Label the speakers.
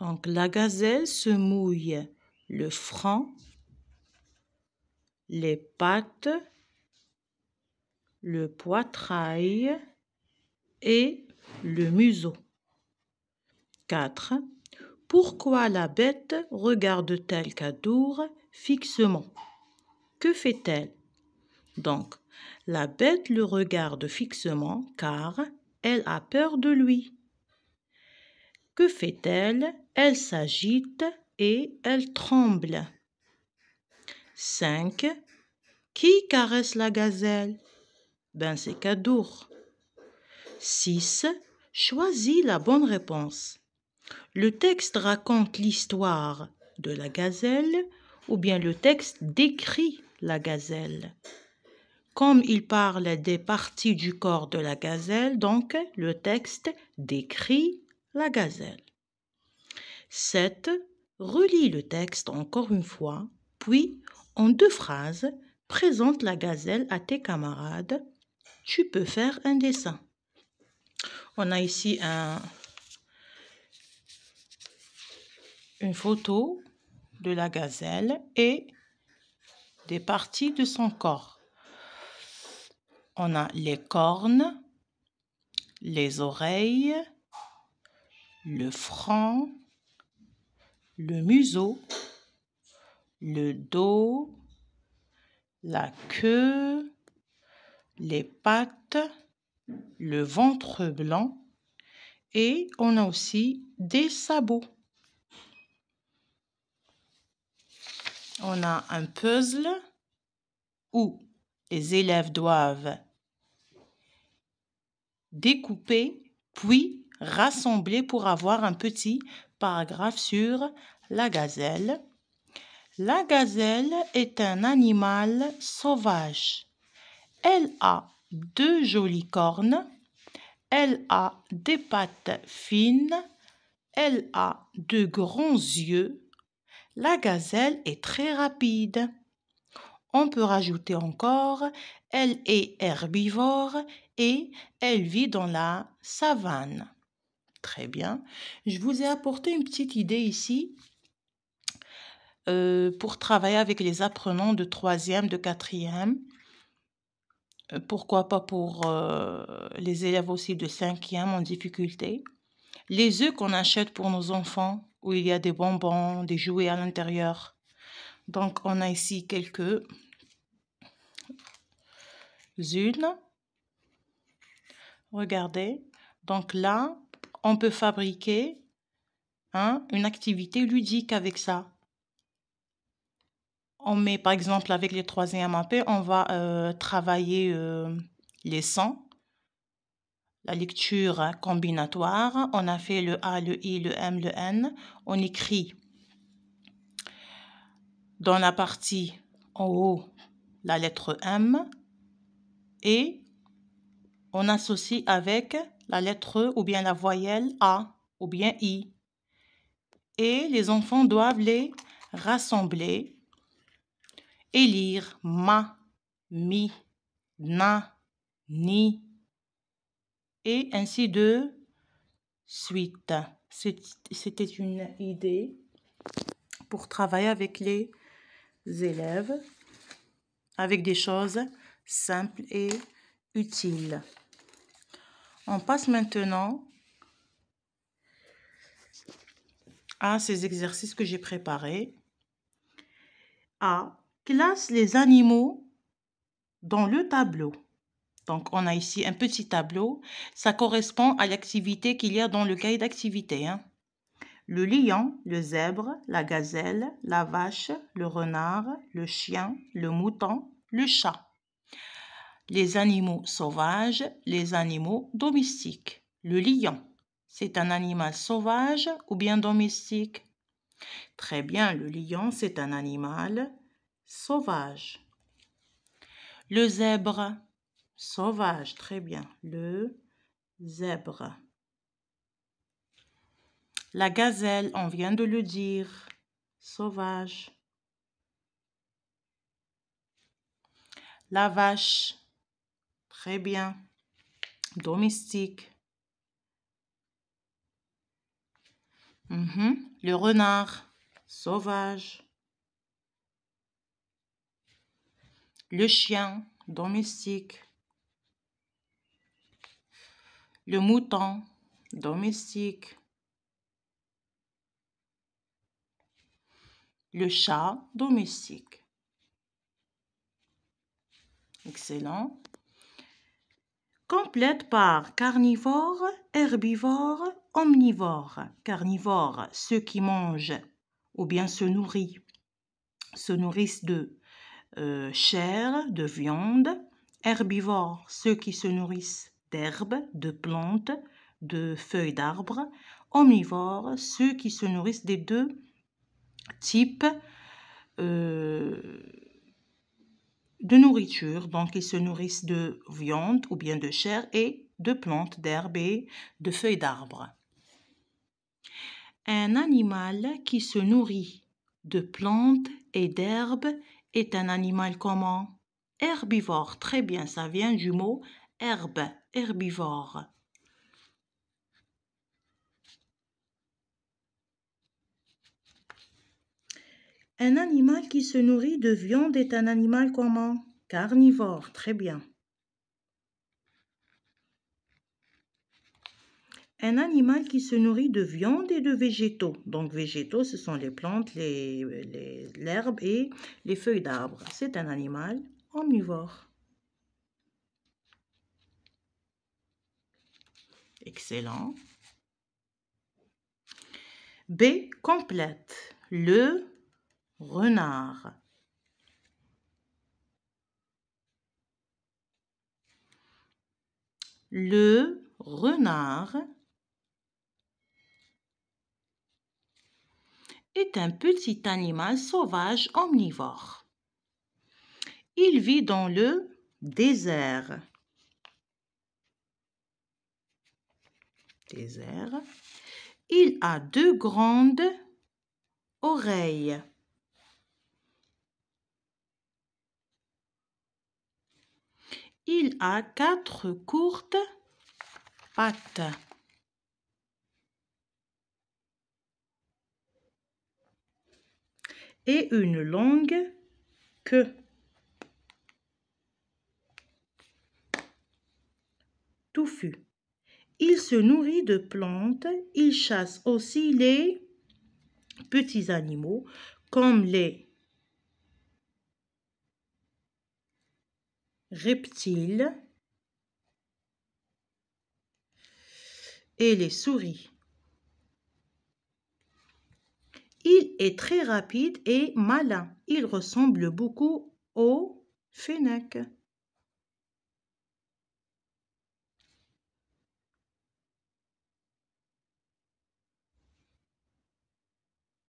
Speaker 1: Donc la gazelle se mouille le front, les pattes, le poitrail et le museau. 4. Pourquoi la bête regarde-t-elle Kadour fixement Que fait-elle Donc, la bête le regarde fixement car elle a peur de lui. Que fait-elle Elle, s'agite et elle tremble. 5. Qui caresse la gazelle Ben c'est Kadour. 6. Choisis la bonne réponse. Le texte raconte l'histoire de la gazelle ou bien le texte décrit la gazelle. Comme il parle des parties du corps de la gazelle, donc le texte décrit la gazelle. 7. Relis le texte encore une fois, puis, en deux phrases, présente la gazelle à tes camarades. Tu peux faire un dessin. On a ici une photo de la gazelle et des parties de son corps. On a les cornes, les oreilles, le front, le museau, le dos, la queue, les pattes, le ventre blanc et on a aussi des sabots. On a un puzzle où les élèves doivent découper puis rassemblés pour avoir un petit paragraphe sur la gazelle. La gazelle est un animal sauvage. Elle a deux jolies cornes, elle a des pattes fines, elle a de grands yeux. La gazelle est très rapide. On peut rajouter encore, elle est herbivore et elle vit dans la savane. Très bien. Je vous ai apporté une petite idée ici euh, pour travailler avec les apprenants de 3 de 4e. Euh, pourquoi pas pour euh, les élèves aussi de 5e en difficulté. Les œufs qu'on achète pour nos enfants, où il y a des bonbons, des jouets à l'intérieur. Donc, on a ici quelques unes. Regardez. Donc là, on peut fabriquer hein, une activité ludique avec ça. On met par exemple avec les troisième AP, on va euh, travailler euh, les sons, la lecture combinatoire. On a fait le A, le I, le M, le N. On écrit dans la partie en haut la lettre M et on associe avec la lettre e ou bien la voyelle A ou bien I. Et les enfants doivent les rassembler et lire ma, mi, na, ni, et ainsi de suite. C'était une idée pour travailler avec les élèves avec des choses simples et utiles. On passe maintenant à ces exercices que j'ai préparés. A. Classe les animaux dans le tableau. Donc, on a ici un petit tableau. Ça correspond à l'activité qu'il y a dans le cahier d'activité. Hein. Le lion, le zèbre, la gazelle, la vache, le renard, le chien, le mouton, le chat les animaux sauvages, les animaux domestiques. Le lion, c'est un animal sauvage ou bien domestique Très bien, le lion, c'est un animal sauvage. Le zèbre, sauvage, très bien. Le zèbre. La gazelle, on vient de le dire, sauvage. La vache, Très bien. Domestique. Mhm. Le renard. Sauvage. Le chien. Domestique. Le mouton. Domestique. le chat domestique. Excellent complète par carnivore, herbivore, omnivore. Carnivore, ceux qui mangent ou bien se nourrissent, se nourrissent de euh, chair, de viande. Herbivore, ceux qui se nourrissent d'herbes, de plantes, de feuilles d'arbres. Omnivore, ceux qui se nourrissent des deux types. Euh, de nourriture. Donc, ils se nourrissent de viande ou bien de chair et de plantes, d'herbes et de feuilles d'arbres. Un animal qui se nourrit de plantes et d'herbes est un animal comment Herbivore. Très bien, ça vient du mot herbe, herbivore. Un animal qui se nourrit de viande est un animal comment Carnivore, très bien. Un animal qui se nourrit de viande et de végétaux. Donc végétaux, ce sont les plantes, l'herbe les, et les feuilles d'arbres. C'est un animal omnivore. Excellent. B complète. Le, renard. Le renard est un petit animal sauvage omnivore. Il vit dans le désert. Désert. Il a deux grandes oreilles. Il a quatre courtes pattes. Et une longue queue. Touffu. Il se nourrit de plantes, il chasse aussi les petits animaux comme les reptiles et les souris. Il est très rapide et malin. Il ressemble beaucoup au Fennec.